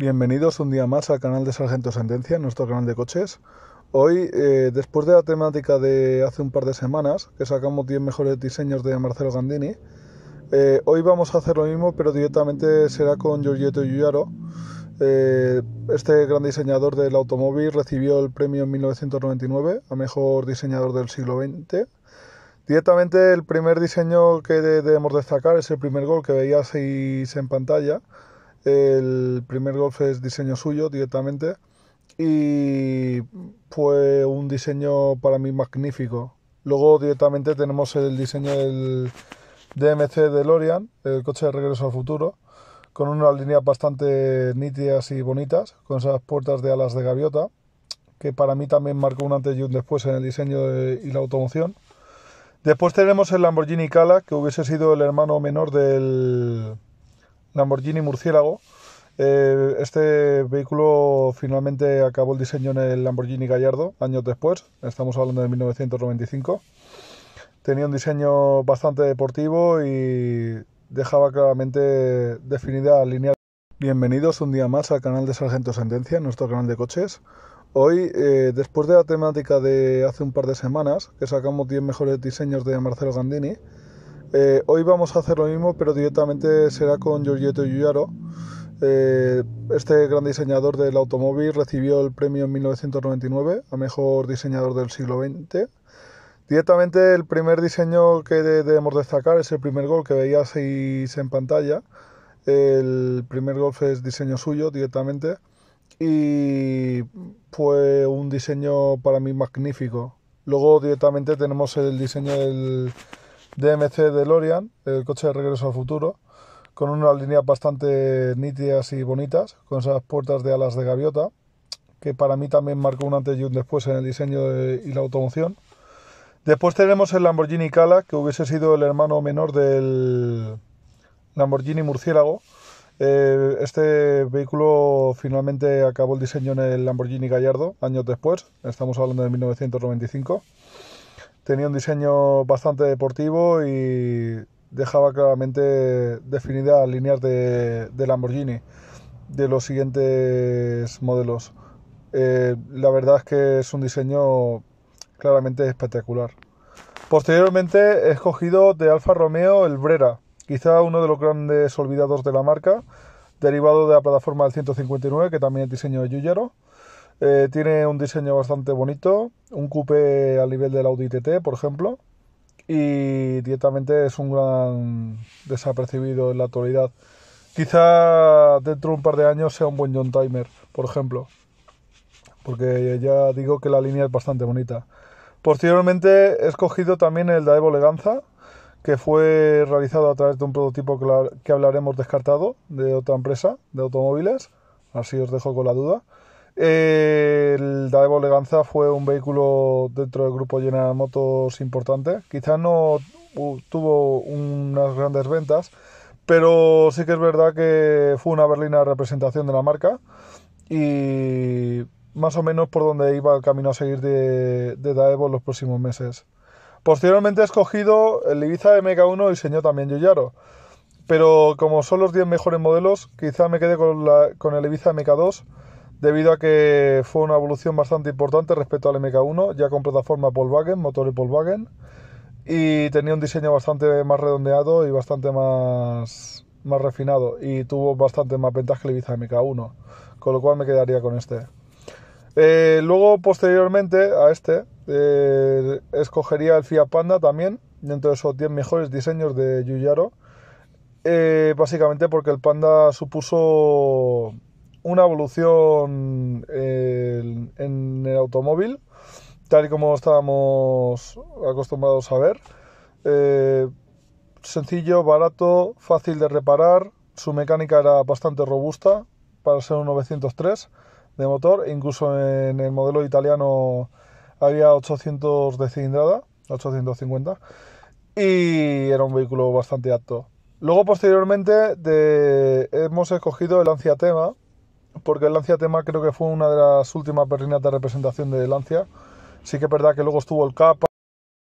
Bienvenidos un día más al canal de Sargento Sentencia, nuestro canal de coches. Hoy, eh, después de la temática de hace un par de semanas, que sacamos 10 mejores diseños de Marcelo Gandini, eh, hoy vamos a hacer lo mismo, pero directamente será con Giorgetto Giugiaro. Eh, este gran diseñador del automóvil recibió el premio en 1999 a mejor diseñador del siglo XX. Directamente el primer diseño que debemos destacar es el primer gol que veíais en pantalla, el primer golf es diseño suyo directamente y fue un diseño para mí magnífico. Luego directamente tenemos el diseño del DMC de Lorian, el coche de regreso al futuro, con unas líneas bastante nítidas y bonitas, con esas puertas de alas de gaviota, que para mí también marcó un antes y un después en el diseño y la automoción. Después tenemos el Lamborghini Cala, que hubiese sido el hermano menor del, Lamborghini Murciélago. Eh, este vehículo finalmente acabó el diseño en el Lamborghini Gallardo años después, estamos hablando de 1995. Tenía un diseño bastante deportivo y dejaba claramente definida la línea. Bienvenidos un día más al canal de Sargento Sentencia, nuestro canal de coches. Hoy, eh, después de la temática de hace un par de semanas, que sacamos 10 mejores diseños de Marcelo Gandini, eh, hoy vamos a hacer lo mismo, pero directamente será con Giorgetto Giugiaro. Eh, este gran diseñador del automóvil recibió el premio en 1999 a mejor diseñador del siglo XX. Directamente el primer diseño que debemos destacar es el primer gol que veíais en pantalla. El primer golf es diseño suyo directamente y fue un diseño para mí magnífico. Luego directamente tenemos el diseño del, DMC Lorian, el coche de regreso al futuro, con unas líneas bastante nítidas y bonitas, con esas puertas de alas de gaviota, que para mí también marcó un antes y un después en el diseño y la automoción. Después tenemos el Lamborghini Cala, que hubiese sido el hermano menor del Lamborghini Murciélago. Eh, este vehículo finalmente acabó el diseño en el Lamborghini Gallardo años después, estamos hablando de 1995 tenía un diseño bastante deportivo y dejaba claramente definidas líneas de, de, Lamborghini de los siguientes modelos. Eh, la verdad es que es un diseño claramente espectacular. Posteriormente he escogido de Alfa Romeo el Brera, quizá uno de los grandes olvidados de la marca, derivado de la plataforma del 159, que también es diseño de Yuyero. Eh, tiene un diseño bastante bonito, un coupé a nivel del Audi TT, por ejemplo, y directamente es un gran desapercibido en la actualidad. Quizá dentro de un par de años sea un buen John Timer, por ejemplo, porque ya digo que la línea es bastante bonita. Posteriormente he escogido también el Daevo Leganza, que fue realizado a través de un prototipo que hablaremos descartado de otra empresa de automóviles. Así os dejo con la duda el Daevo Leganza fue un vehículo dentro del grupo General Motos importante. Quizás no tuvo unas grandes ventas, pero sí que es verdad que fue una berlina representación de la marca y más o menos por donde iba el camino a seguir de, de en los próximos meses. Posteriormente he escogido el Ibiza MK1 diseñó también Yoyaro. Pero como son los 10 mejores modelos, quizá me quede con, con el Ibiza MK2 debido a que fue una evolución bastante importante respecto al MK1, ya con plataforma Volkswagen, motores Volkswagen, y tenía un diseño bastante más redondeado y bastante más, más refinado, y tuvo bastante más ventaja que el Ibiza MK1, con lo cual me quedaría con este. Eh, luego, posteriormente a este, eh, escogería el Fiat Panda también, dentro de esos 10 mejores diseños de Yuyaro, eh, básicamente porque el Panda supuso una evolución eh, en, el automóvil, tal y como estábamos acostumbrados a ver. Eh, sencillo, barato, fácil de reparar, su mecánica era bastante robusta para ser un 903 de motor, incluso en el modelo italiano había 800 de cilindrada, 850, y era un vehículo bastante apto. Luego, posteriormente, hemos escogido el Ancia Tema, porque Lancia Tema creo que fue una de las últimas perrinatas de representación de Lancia. Sí que es verdad que luego estuvo el Capa